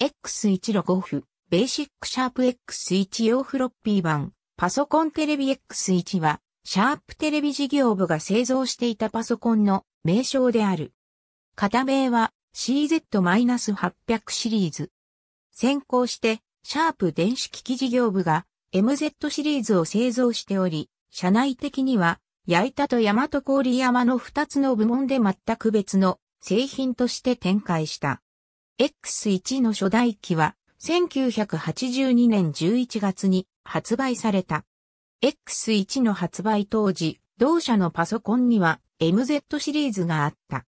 X1 ロゴオフ、ベーシックシャープ X1 用フロッピー版、パソコンテレビ X1 は、シャープテレビ事業部が製造していたパソコンの名称である。型名は CZ-800 シリーズ。先行して、シャープ電子機器事業部が MZ シリーズを製造しており、社内的には、いたと大和氷山の2つの部門で全く別の製品として展開した。X1 の初代機は1982年11月に発売された。X1 の発売当時、同社のパソコンには MZ シリーズがあった。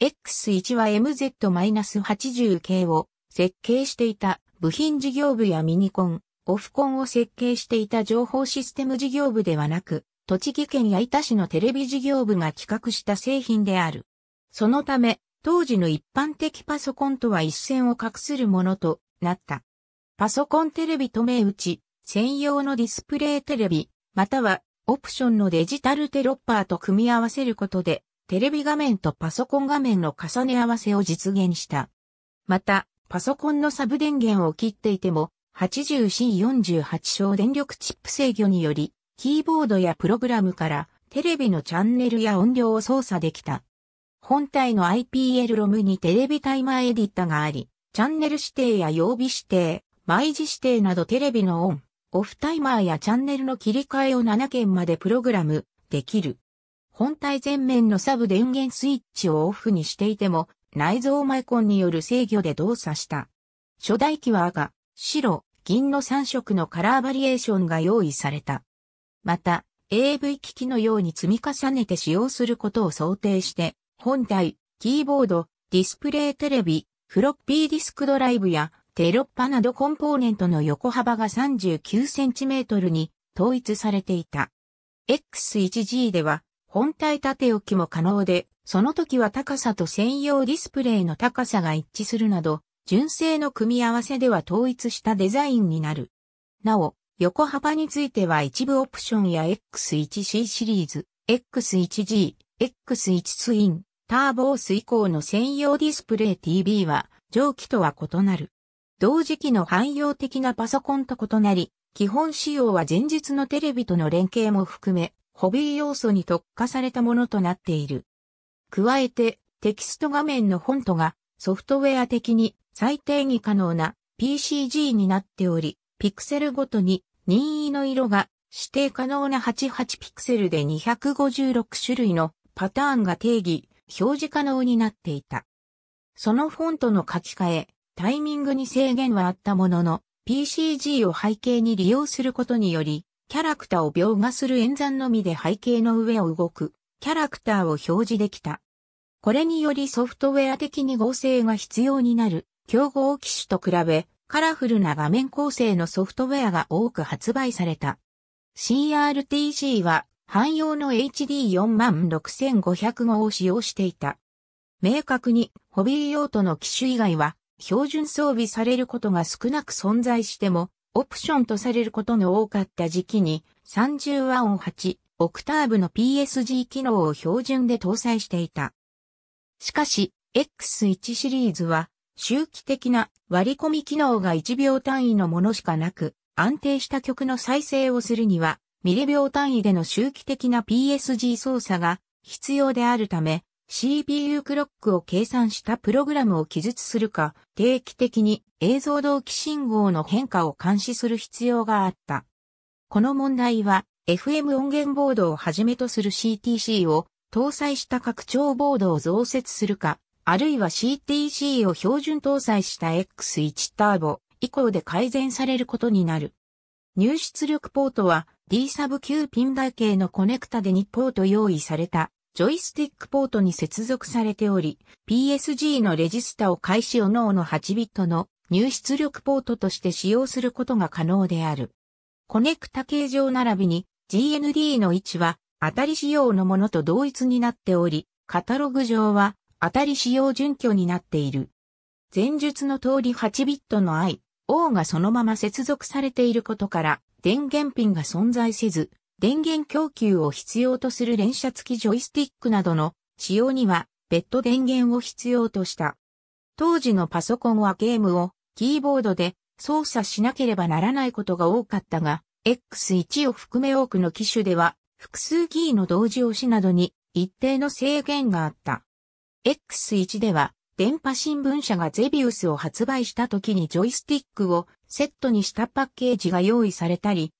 X1 は MZ-80 系を設計していた部品事業部やミニコン、オフコンを設計していた情報システム事業部ではなく、栃木県矢板市のテレビ事業部が企画した製品である。そのため、当時の一般的パソコンとは一線を画するものとなった。パソコンテレビと目打ち、専用のディスプレイテレビ、またはオプションのデジタルテロッパーと組み合わせることで、テレビ画面とパソコン画面の重ね合わせを実現した。また、パソコンのサブ電源を切っていても、80C48 小電力チップ制御により、キーボードやプログラムからテレビのチャンネルや音量を操作できた。本体の IPL ロムにテレビタイマーエディッタがあり、チャンネル指定や曜日指定、毎時指定などテレビのオン、オフタイマーやチャンネルの切り替えを7件までプログラムできる。本体前面のサブ電源スイッチをオフにしていても内蔵マイコンによる制御で動作した。初代機は赤、白、銀の3色のカラーバリエーションが用意された。また、AV 機器のように積み重ねて使用することを想定して、本体、キーボード、ディスプレイテレビ、フロッピーディスクドライブやテロッパなどコンポーネントの横幅が 39cm に統一されていた。X1G では本体縦置きも可能で、その時は高さと専用ディスプレイの高さが一致するなど、純正の組み合わせでは統一したデザインになる。なお、横幅については一部オプションや X1C シリーズ、X1G、X1 ツイン、ターボース以降の専用ディスプレイ TV は、上記とは異なる。同時期の汎用的なパソコンと異なり、基本仕様は前日のテレビとの連携も含め、ホビー要素に特化されたものとなっている。加えて、テキスト画面のフォントがソフトウェア的に最低に可能な PCG になっており、ピクセルごとに任意の色が指定可能な88ピクセルで256種類のパターンが定義表示可能になっていた。そのフォントの書き換え、タイミングに制限はあったものの、PCG を背景に利用することにより、キャラクターを描画する演算のみで背景の上を動く、キャラクターを表示できた。これによりソフトウェア的に合成が必要になる、競合機種と比べ、カラフルな画面構成のソフトウェアが多く発売された。c r t g は汎用の HD46500 号を使用していた。明確にホビー用途の機種以外は標準装備されることが少なく存在してもオプションとされることの多かった時期に30和音8オクターブの PSG 機能を標準で搭載していた。しかし X1 シリーズは周期的な割り込み機能が1秒単位のものしかなく安定した曲の再生をするにはミリ秒単位での周期的な PSG 操作が必要であるため、CPU クロックを計算したプログラムを記述するか、定期的に映像同期信号の変化を監視する必要があった。この問題は、FM 音源ボードをはじめとする CTC を搭載した拡張ボードを増設するか、あるいは CTC を標準搭載した X1 ターボ以降で改善されることになる。入出力ポートは D サブ9ピン台形のコネクタで2ポート用意されたジョイスティックポートに接続されており、PSG のレジスタを開始おのおの8ビットの入出力ポートとして使用することが可能である。コネクタ形状並びに GND の位置は当たり仕様のものと同一になっており、カタログ上は当たり仕様準拠になっている。前述の通り8ビットの i、王がそのまま接続されていることから、電源ピンが存在せず、電源供給を必要とする連射付きジョイスティックなどの使用には別途電源を必要とした。当時のパソコンはゲームをキーボードで操作しなければならないことが多かったが、X1 を含め多くの機種では複数キーの同時押しなどに一定の制限があった。X1 では電波新聞社がゼビウスを発売した時にジョイスティックをセットにしたパッケージが用意されたり、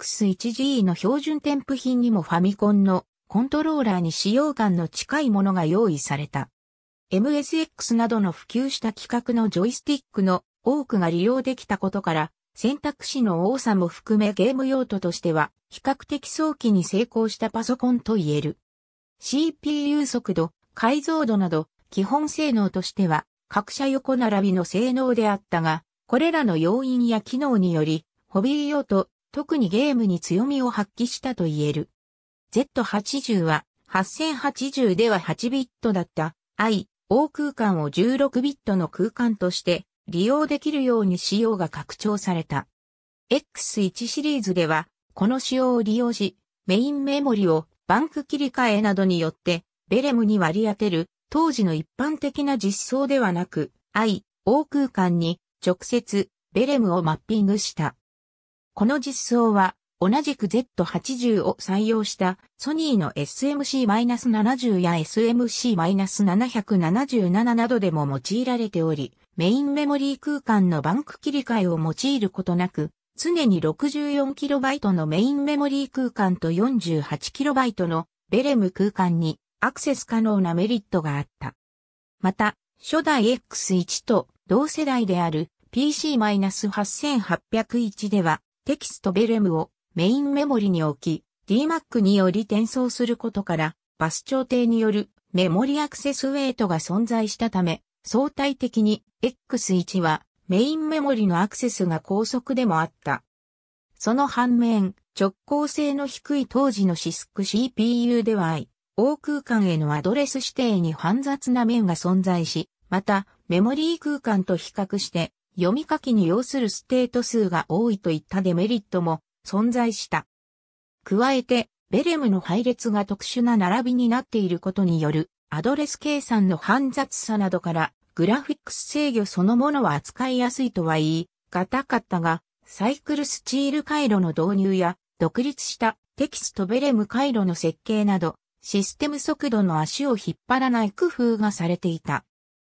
X1GE の標準添付品にもファミコンのコントローラーに使用感の近いものが用意された。MSX などの普及した規格のジョイスティックの多くが利用できたことから、選択肢の多さも含めゲーム用途としては、比較的早期に成功したパソコンと言える。CPU 速度、解像度など、基本性能としては、各社横並びの性能であったが、これらの要因や機能により、ホビー用と、特にゲームに強みを発揮したと言える。Z80 は、8080では8ビットだった i、O 空間を16ビットの空間として利用できるように仕様が拡張された。X1 シリーズでは、この仕様を利用し、メインメモリをバンク切り替えなどによって、ベレムに割り当てる当時の一般的な実装ではなく、I、O 空間に直接ベレムをマッピングした。この実装は同じく Z80 を採用したソニーの SMC-70 や SMC-777 などでも用いられており、メインメモリー空間のバンク切り替えを用いることなく、常に 64KB のメインメモリー空間と 48KB のベレム空間にアクセス可能なメリットがあった。また、初代 X1 と同世代である PC-8801 ではテキストベレムをメインメモリに置き DMAC により転送することからバス調停によるメモリアクセスウェイトが存在したため相対的に X1 はメインメモリのアクセスが高速でもあった。その反面直行性の低い当時のシスク c CPU では大空間へのアドレス指定に煩雑な面が存在し、また、メモリー空間と比較して、読み書きに要するステート数が多いといったデメリットも存在した。加えて、ベレムの配列が特殊な並びになっていることによる、アドレス計算の煩雑さなどから、グラフィックス制御そのものは扱いやすいとは言い、がたかったが、サイクルスチール回路の導入や、独立したテキストベレム回路の設計など、システム速度の足を引っ張らない工夫がされていた。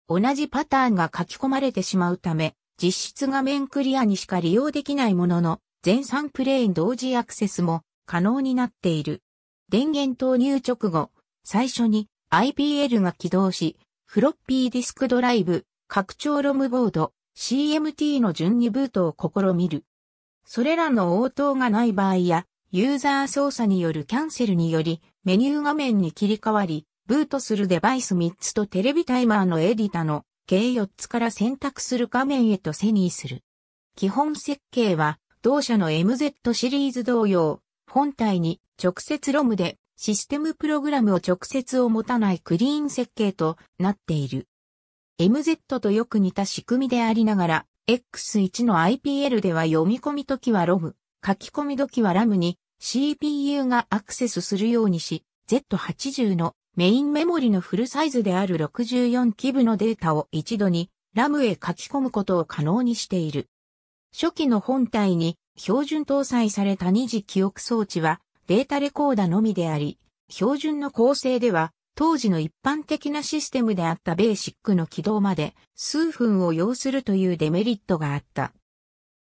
同じパターンが書き込まれてしまうため、実質画面クリアにしか利用できないものの、全3プレイン同時アクセスも可能になっている。電源投入直後、最初に IPL が起動し、フロッピーディスクドライブ、拡張ロムボード、CMT の順にブートを試みる。それらの応答がない場合や、ユーザー操作によるキャンセルにより、メニュー画面に切り替わり、ブートするデバイス3つとテレビタイマーのエディタの計4つから選択する画面へとセニーする。基本設計は同社の MZ シリーズ同様、本体に直接ロムでシステムプログラムを直接を持たないクリーン設計となっている。MZ とよく似た仕組みでありながら、X1 の IPL では読み込み時はロム、書き込み時はラムに CPU がアクセスするようにし、Z80 のメインメモリのフルサイズである64基部のデータを一度にラムへ書き込むことを可能にしている。初期の本体に標準搭載された二次記憶装置はデータレコーダーのみであり、標準の構成では当時の一般的なシステムであったベーシックの起動まで数分を要するというデメリットがあった。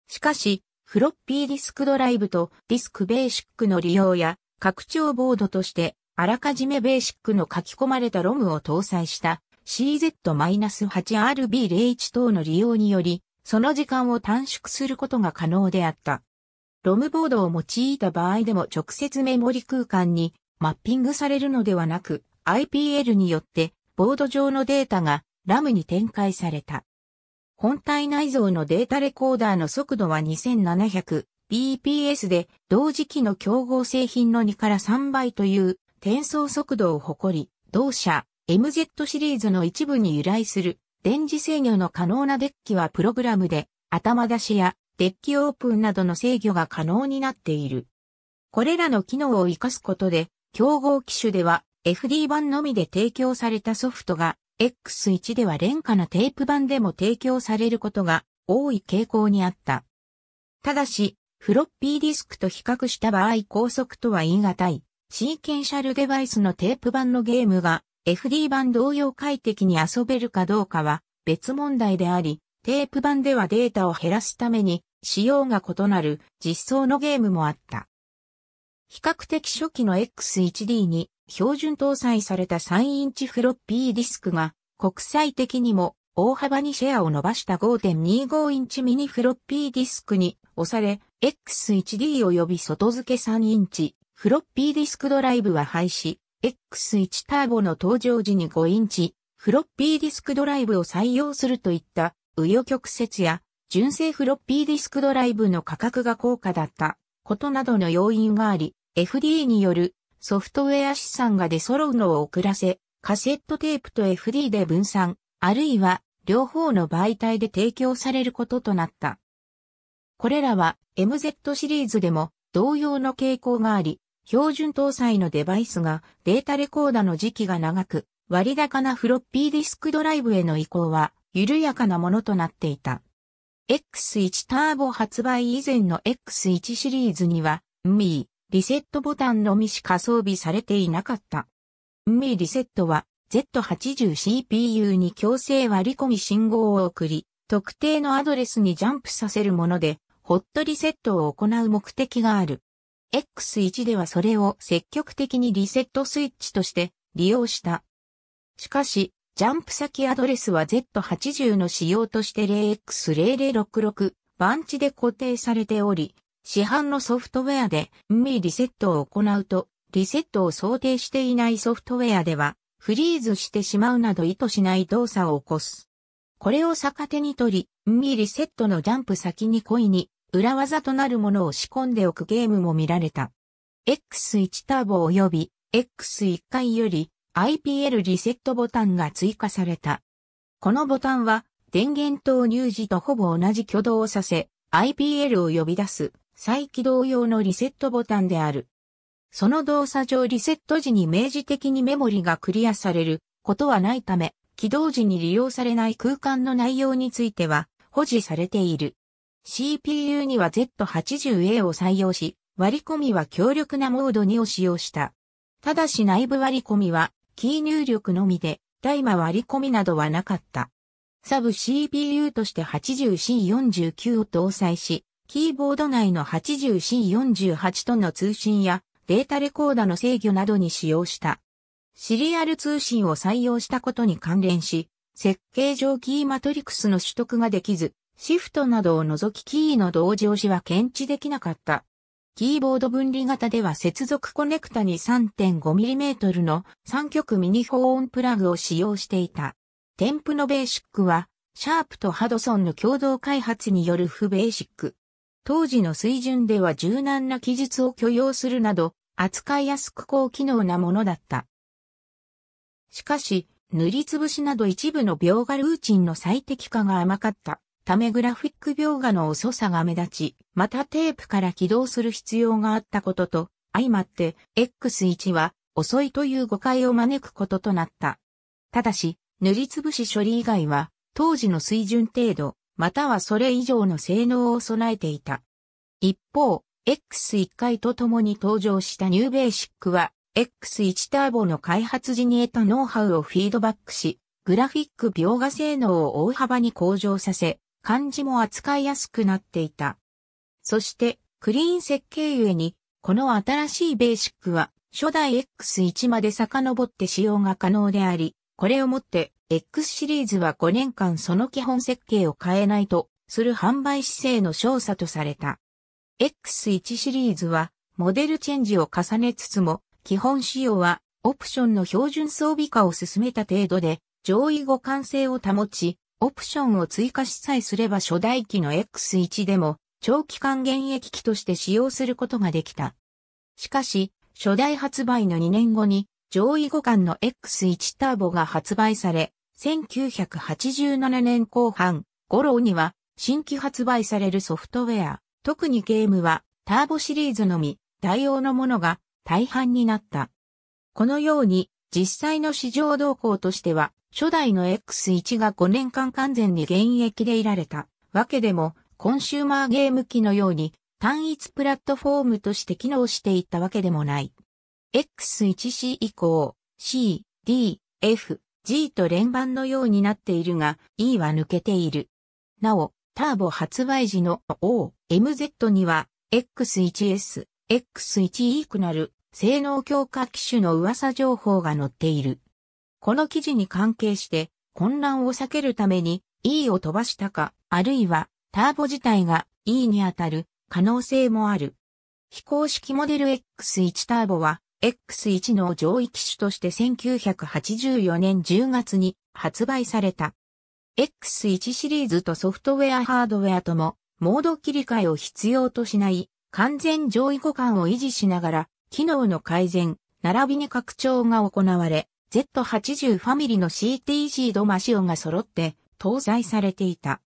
しかし、フロッピーディスクドライブとディスクベーシックの利用や拡張ボードとしてあらかじめベーシックの書き込まれたロムを搭載した CZ-8RB01 等の利用により、その時間を短縮することが可能であった。ロムボードを用いた場合でも直接メモリ空間にマッピングされるのではなく、IPL によってボード上のデータがラムに展開された。本体内蔵のデータレコーダーの速度は 2700bps で、同時期の競合製品の2から3倍という転送速度を誇り、同社 MZ シリーズの一部に由来する電磁制御の可能なデッキはプログラムで頭出しやデッキオープンなどの制御が可能になっている。これらの機能を活かすことで、競合機種では FD 版のみで提供されたソフトが X1 では廉価なテープ版でも提供されることが多い傾向にあった。ただし、フロッピーディスクと比較した場合高速とは言い難い、シーケンシャルデバイスのテープ版のゲームが FD 版同様快適に遊べるかどうかは別問題であり、テープ版ではデータを減らすために仕様が異なる実装のゲームもあった。比較的初期の X1D に標準搭載された3インチフロッピーディスクが国際的にも大幅にシェアを伸ばした5.25インチミニフロッピーディスクに押され X1D 及び外付け3インチフロッピーディスクドライブは廃止 X1 ターボの登場時に5インチフロッピーディスクドライブを採用するといった紆余曲折や純正フロッピーディスクドライブの価格が高価だったことなどの要因があり、FD によるソフトウェア資産が出揃うのを遅らせ、カセットテープと FD で分散、あるいは両方の媒体で提供されることとなった。これらは MZ シリーズでも同様の傾向があり、標準搭載のデバイスがデータレコーダーの時期が長く、割高なフロッピーディスクドライブへの移行は緩やかなものとなっていた。X1 ターボ発売以前の X1 シリーズには、ミー。リセットボタンのみしか装備されていなかった。ミリセットは Z80CPU に強制割り込み信号を送り、特定のアドレスにジャンプさせるもので、ホットリセットを行う目的がある。X1 ではそれを積極的にリセットスイッチとして利用した。しかし、ジャンプ先アドレスは Z80 の仕様として 0x0066 番地で固定されており、市販のソフトウェアで ME リセットを行うと、リセットを想定していないソフトウェアでは、フリーズしてしまうなど意図しない動作を起こす。これを逆手に取り、ME リセットのジャンプ先に故意に、裏技となるものを仕込んでおくゲームも見られた。X1 ターボ及び X1 回より IPL リセットボタンが追加された。このボタンは電源投入時とほぼ同じ挙動をさせ、IPL を呼び出す再起動用のリセットボタンである。その動作上リセット時に明示的にメモリがクリアされることはないため、起動時に利用されない空間の内容については保持されている。CPU には Z80A を採用し、割り込みは強力なモード2を使用した。ただし内部割り込みは、キー入力のみで、大麻割り込みなどはなかった。サブ CPU として 80C49 を搭載し、キーボード内の 80C48 との通信やデータレコーダーの制御などに使用した。シリアル通信を採用したことに関連し、設計上キーマトリクスの取得ができず、シフトなどを除きキーの同時押しは検知できなかった。キーボード分離型では接続コネクタに 3.5mm の3極ミニホーンプラグを使用していた。添付のベーシックは、シャープとハドソンの共同開発によるフベーシック。当時の水準では柔軟な記述を許容するなど、扱いやすく高機能なものだった。しかし、塗りつぶしなど一部の描画ルーチンの最適化が甘かったためグラフィック描画の遅さが目立ち、またテープから起動する必要があったことと、相まって X1 は遅いという誤解を招くこととなった。ただし、塗りつぶし処理以外は当時の水準程度、またはそれ以上の性能を備えていた。一方、X1 回と共に登場したニューベーシックは、X1 ターボの開発時に得たノウハウをフィードバックし、グラフィック描画性能を大幅に向上させ、漢字も扱いやすくなっていた。そして、クリーン設計ゆえに、この新しいベーシックは、初代 X1 まで遡って使用が可能であり、これをもって X シリーズは5年間その基本設計を変えないとする販売姿勢の少佐とされた。X1 シリーズはモデルチェンジを重ねつつも基本仕様はオプションの標準装備化を進めた程度で上位互換性を保ち、オプションを追加しさえすれば初代機の X1 でも長期間現役機として使用することができた。しかし、初代発売の2年後に上位互換の X1 ターボが発売され、1987年後半、頃には新規発売されるソフトウェア、特にゲームはターボシリーズのみ、対応のものが大半になった。このように、実際の市場動向としては、初代の X1 が5年間完全に現役でいられたわけでも、コンシューマーゲーム機のように単一プラットフォームとして機能していったわけでもない。X1C 以降、C、D、F、G と連番のようになっているが、E は抜けている。なお、ターボ発売時の OMZ には、X1S、X1E くなる性能強化機種の噂情報が載っている。この記事に関係して、混乱を避けるために E を飛ばしたか、あるいはターボ自体が E に当たる可能性もある。非公式モデル X1 ターボは X1 の上位機種として1984年10月に発売された。X1 シリーズとソフトウェアハードウェアとも、モード切り替えを必要としない完全上位互換を維持しながら、機能の改善、並びに拡張が行われ、Z80 ファミリーの CTC ドマシオが揃って搭載されていた。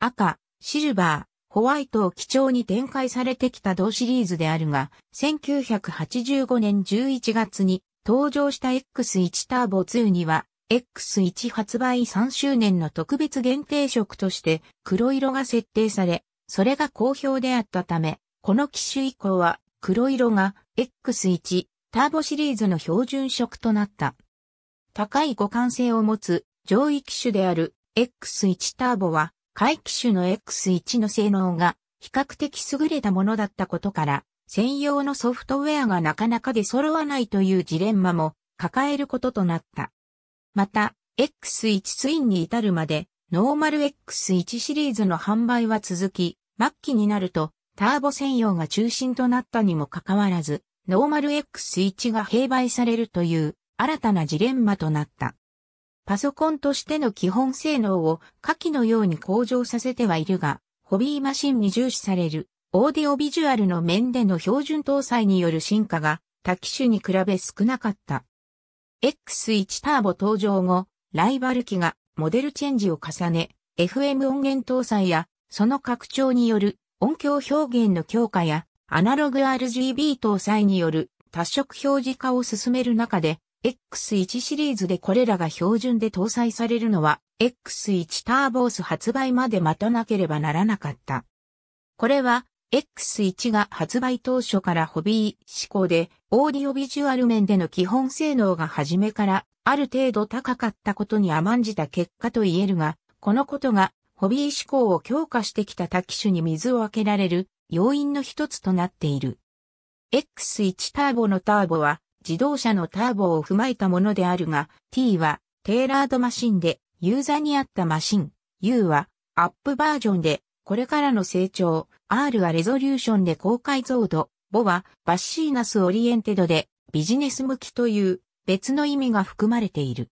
赤、シルバー、ホワイトを基調に展開されてきた同シリーズであるが、1985年11月に登場した X1 ターボ2には、X1 発売3周年の特別限定色として黒色が設定され、それが好評であったため、この機種以降は黒色が X1 ターボシリーズの標準色となった。高い互換性を持つ上位機種である X1 ターボは回帰種の X1 の性能が比較的優れたものだったことから、専用のソフトウェアがなかなか出揃わないというジレンマも抱えることとなった。また、X1 ツインに至るまで、ノーマル X1 シリーズの販売は続き、末期になると、ターボ専用が中心となったにもかかわらず、ノーマル X1 が併売されるという新たなジレンマとなった。パソコンとしての基本性能を下記のように向上させてはいるが、ホビーマシンに重視される、オーディオビジュアルの面での標準搭載による進化が、多機種に比べ少なかった。X1 ターボ登場後、ライバル機がモデルチェンジを重ね、FM 音源搭載や、その拡張による音響表現の強化や、アナログ RGB 搭載による多色表示化を進める中で、X1 シリーズでこれらが標準で搭載されるのは X1 ターボース発売まで待たなければならなかった。これは X1 が発売当初からホビー志向でオーディオビジュアル面での基本性能が初めからある程度高かったことに甘んじた結果と言えるが、このことがホビー志向を強化してきた多機種に水をあけられる要因の一つとなっている。X1 ターボのターボは自動車のターボを踏まえたものであるが、t はテーラードマシンでユーザーに合ったマシン、u はアップバージョンでこれからの成長、r はレゾリューションで高解像度、ボはバッシーナスオリエンテドでビジネス向きという別の意味が含まれている。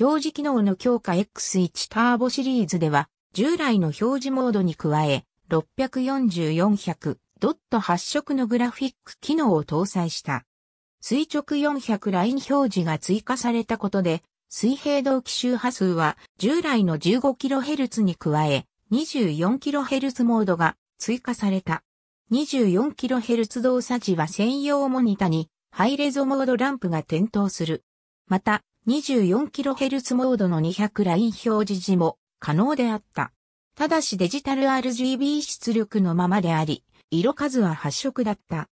表示機能の強化 X1 ターボシリーズでは、従来の表示モードに加え、64400ドット発色のグラフィック機能を搭載した。垂直400ライン表示が追加されたことで、水平同期周波数は従来の 15kHz に加え 24kHz モードが追加された。24kHz 動作時は専用モニタにハイレゾモードランプが点灯する。また 24kHz モードの200ライン表示時も可能であった。ただしデジタル RGB 出力のままであり、色数は発色だった。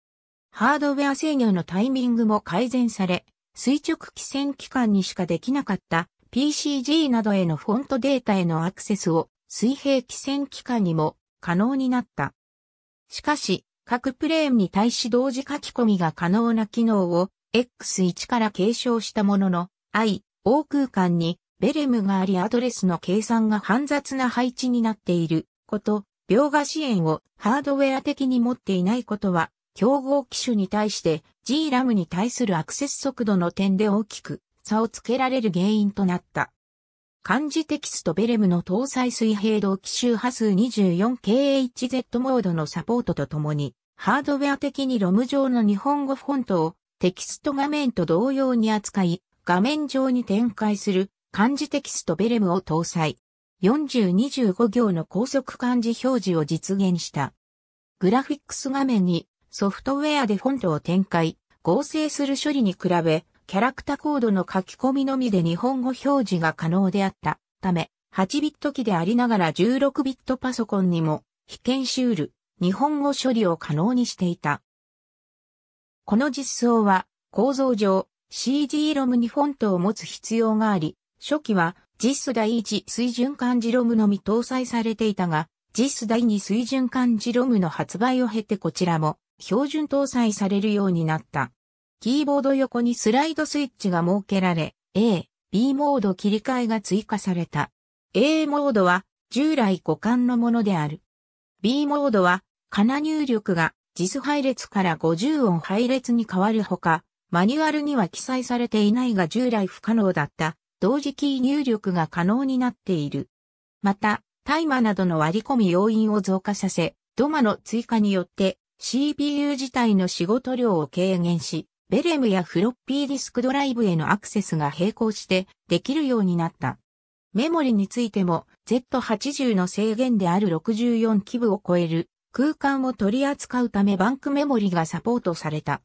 ハードウェア制御のタイミングも改善され、垂直汽線機関にしかできなかった PCG などへのフォントデータへのアクセスを水平汽線機関にも可能になった。しかし、各プレーンに対し同時書き込みが可能な機能を X1 から継承したものの、I、O 空間にベレムがありアドレスの計算が煩雑な配置になっていること、描画支援をハードウェア的に持っていないことは競合機種に対して g ラムに対するアクセス速度の点で大きく差をつけられる原因となった。漢字テキストベレムの搭載水平同機周波数 24kHz モードのサポートとともに、ハードウェア的にロム上の日本語フォントをテキスト画面と同様に扱い、画面上に展開する漢字テキストベレムを搭載。4025行の高速漢字表示を実現した。グラフィックス画面にソフトウェアでフォントを展開、合成する処理に比べ、キャラクターコードの書き込みのみで日本語表示が可能であったため、8ビット機でありながら16ビットパソコンにも、非研修る、日本語処理を可能にしていた。この実装は、構造上、CG r o m にフォントを持つ必要があり、初期は JIS 第1水準漢字ロムのみ搭載されていたが、JIS 第2水準漢字ロムの発売を経てこちらも標準搭載されるようになった。キーボード横にスライドスイッチが設けられ、A、B モード切り替えが追加された。A モードは従来互換のものである。B モードは、カナ入力が JIS 配列から50音配列に変わるほか、マニュアルには記載されていないが従来不可能だった同時キー入力が可能になっている。また、タイマーなどの割り込み要因を増加させ、ドマの追加によって CPU 自体の仕事量を軽減し、ベレムやフロッピーディスクドライブへのアクセスが並行してできるようになった。メモリについても Z80 の制限である64基部を超える空間を取り扱うためバンクメモリがサポートされた。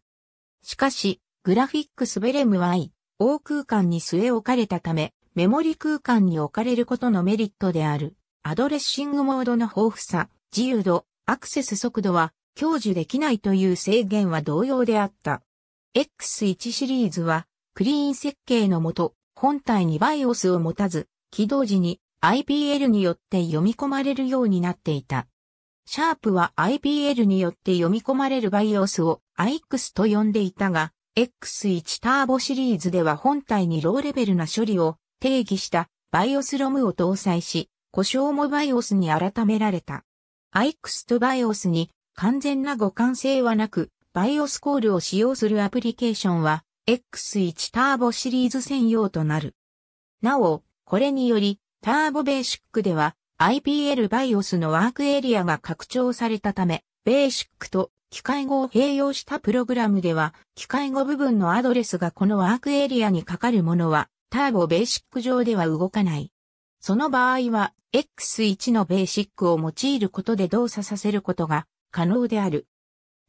しかし、グラフィックスベレムは I、大空間に据え置かれたため、メモリ空間に置かれることのメリットである、アドレッシングモードの豊富さ、自由度、アクセス速度は享受できないという制限は同様であった。X1 シリーズは、クリーン設計のもと、本体に BIOS を持たず、起動時に IPL によって読み込まれるようになっていた。シャープは IPL によって読み込まれる BIOS を IX と呼んでいたが、X1 ターボシリーズでは本体にローレベルな処理を定義した BIOS ロムを搭載し、故障も BIOS に改められた。IX と BIOS に完全な互換性はなく、バイオスコールを使用するアプリケーションは、X1 ターボシリーズ専用となる。なお、これにより、ターボベーシックでは、IPL バイオスのワークエリアが拡張されたため、ベーシックと機械語を併用したプログラムでは、機械語部分のアドレスがこのワークエリアにかかるものは、ターボベーシック上では動かない。その場合は、X1 のベーシックを用いることで動作させることが可能である。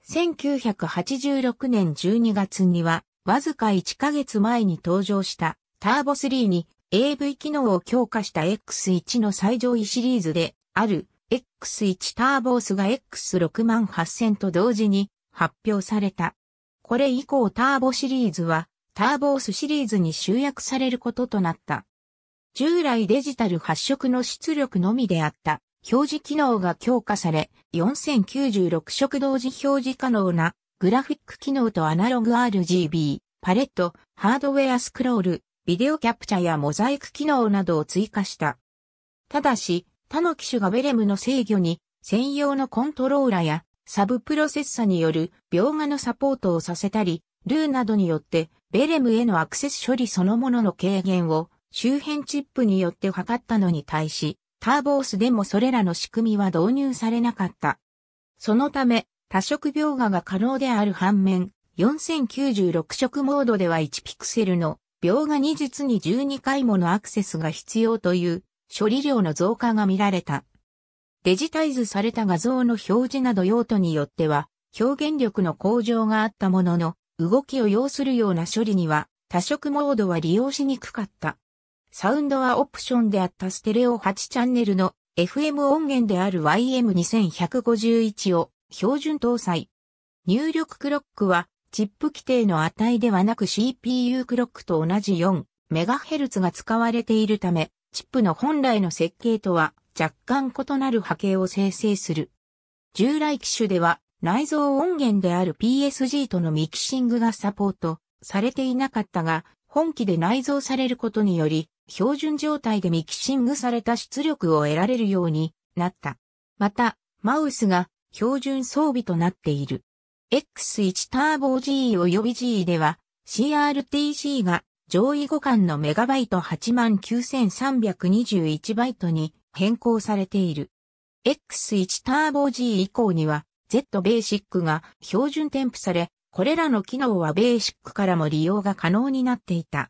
1986年12月には、わずか1ヶ月前に登場したターボ3に AV 機能を強化した X1 の最上位シリーズである X1 ターボースが X68000 と同時に発表された。これ以降ターボシリーズはターボースシリーズに集約されることとなった。従来デジタル発色の出力のみであった表示機能が強化され、4096色同時表示可能なグラフィック機能とアナログ RGB、パレット、ハードウェアスクロール、ビデオキャプチャやモザイク機能などを追加した。ただし、他の機種がベレムの制御に専用のコントローラやサブプロセッサによる描画のサポートをさせたり、ルーなどによってベレムへのアクセス処理そのものの軽減を周辺チップによって図ったのに対し、ターボースでもそれらの仕組みは導入されなかった。そのため、多色描画が可能である反面、4096色モードでは1ピクセルの描画2実に12回ものアクセスが必要という処理量の増加が見られた。デジタイズされた画像の表示など用途によっては表現力の向上があったものの動きを要するような処理には多色モードは利用しにくかった。サウンドはオプションであったステレオ8チャンネルの FM 音源である YM2151 を標準搭載。入力クロックはチップ規定の値ではなく CPU クロックと同じ 4MHz が使われているため、チップの本来の設計とは若干異なる波形を生成する。従来機種では内蔵音源である PSG とのミキシングがサポートされていなかったが、本機で内蔵されることにより、標準状態でミキシングされた出力を得られるようになった。また、マウスが標準装備となっている。X1 ターボ G 及び G では CRTC が上位互換のメガバイト89,321バイトに変更されている。X1 ターボ G 以降には Z ベーシックが標準添付され、これらの機能はベーシックからも利用が可能になっていた。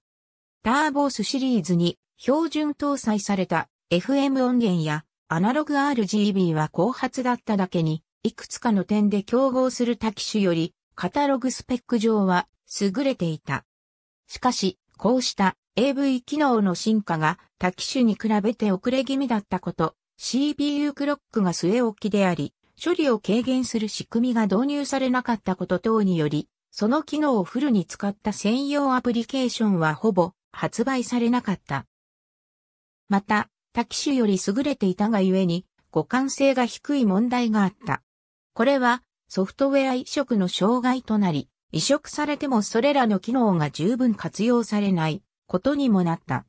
ターボースシリーズに標準搭載された FM 音源やアナログ RGB は後発だっただけに、いくつかの点で競合する多機種より、カタログスペック上は優れていた。しかし、こうした AV 機能の進化が多機種に比べて遅れ気味だったこと、CPU クロックが据え置きであり、処理を軽減する仕組みが導入されなかったこと等により、その機能をフルに使った専用アプリケーションはほぼ発売されなかった。また、多機種より優れていたがゆえに、互換性が低い問題があった。これは、ソフトウェア移植の障害となり、移植されてもそれらの機能が十分活用されないことにもなった。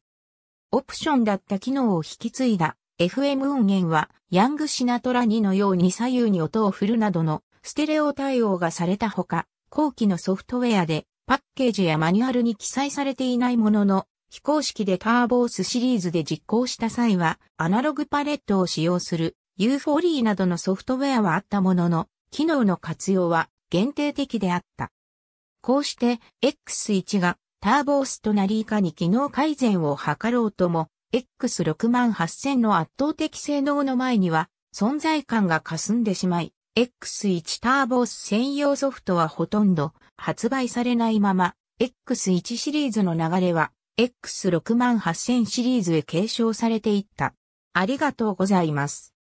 オプションだった機能を引き継いだ FM 音源はヤングシナトラ2のように左右に音を振るなどのステレオ対応がされたほか、後期のソフトウェアでパッケージやマニュアルに記載されていないものの、非公式でターボースシリーズで実行した際は、アナログパレットを使用する、ユーフォリーなどのソフトウェアはあったものの、機能の活用は限定的であった。こうして X1 がターボースとなり以下に機能改善を図ろうとも、X68000 の圧倒的性能の前には存在感が霞んでしまい、X1 ターボース専用ソフトはほとんど発売されないまま、X1 シリーズの流れは、X68000 シリーズへ継承されていった。ありがとうございます。